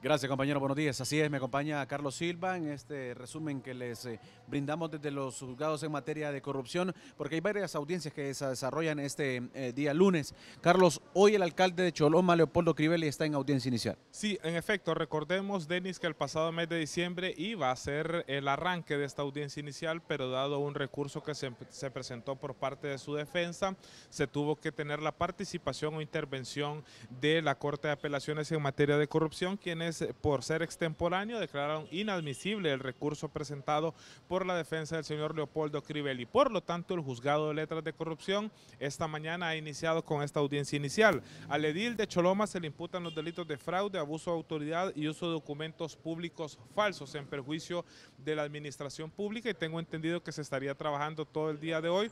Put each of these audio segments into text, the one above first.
Gracias compañero, buenos días. Así es, me acompaña Carlos Silva en este resumen que les eh, brindamos desde los juzgados en materia de corrupción, porque hay varias audiencias que se desarrollan este eh, día lunes. Carlos, hoy el alcalde de Choloma, Leopoldo Crivelli, está en audiencia inicial. Sí, en efecto, recordemos, Denis, que el pasado mes de diciembre iba a ser el arranque de esta audiencia inicial, pero dado un recurso que se, se presentó por parte de su defensa, se tuvo que tener la participación o intervención de la Corte de Apelaciones en materia de corrupción, quienes eh, por ser extemporáneo, declararon inadmisible el recurso presentado por la defensa del señor Leopoldo Crivelli. Por lo tanto, el juzgado de letras de corrupción esta mañana ha iniciado con esta audiencia inicial. Al edil de Choloma se le imputan los delitos de fraude, abuso de autoridad y uso de documentos públicos falsos en perjuicio de la administración pública y tengo entendido que se estaría trabajando todo el día de hoy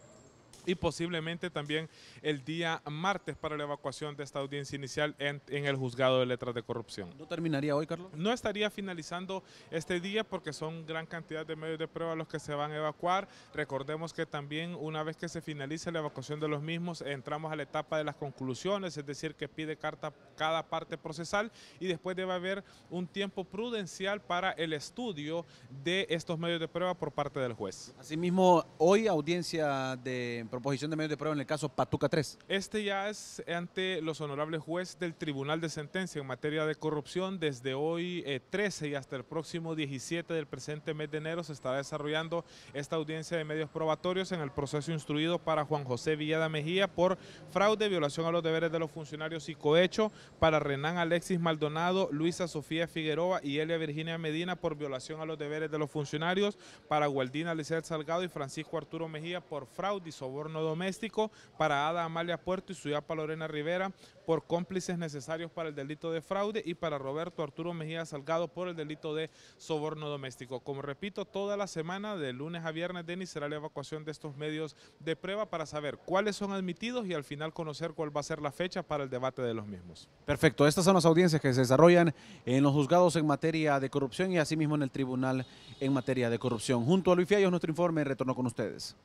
y posiblemente también el día martes para la evacuación de esta audiencia inicial en, el juzgado de letras de corrupción. ¿No terminaría hoy, Carlos? No estaría finalizando este día porque son gran cantidad de medios de prueba los que se van a evacuar. Recordemos que también una vez que se finalice la evacuación de los mismos, entramos a la etapa de las conclusiones, es decir, que pide carta cada parte procesal y después debe haber un tiempo prudencial para el estudio de estos medios de prueba por parte del juez. Asimismo, hoy audiencia de proposición de medios de prueba en el caso Patuca 3. Este ya es ante los honorables jueces del Tribunal de Sentencia en materia de corrupción. Desde hoy 13 eh, y hasta el próximo 17 del presente mes de enero se estará desarrollando esta audiencia de medios probatorios en el proceso instruido para Juan José Villada Mejía por fraude, violación a los deberes de los funcionarios y cohecho para Renán Alexis Maldonado, Luisa Sofía Figueroa y Elia Virginia Medina por violación a los deberes de los funcionarios para Gualdina Alicia Salgado y Francisco Arturo Mejía por fraude y soborno doméstico para Ada Amalia Puerto y su IAPA Lorena Rivera por cómplices necesarios para el delito de fraude y para Roberto Arturo Mejía Salgado por el delito de soborno doméstico. Como repito, toda la semana, de lunes a viernes, Denis, será la evacuación de estos medios de prueba para saber cuáles son admitidos y al final conocer cuál va a ser la fecha para el debate de los mismos. Perfecto, estas son las audiencias que se desarrollan en los juzgados en materia de corrupción y asimismo en el tribunal en materia de corrupción. Junto a Luis Fiallos, nuestro informe, retorno con ustedes.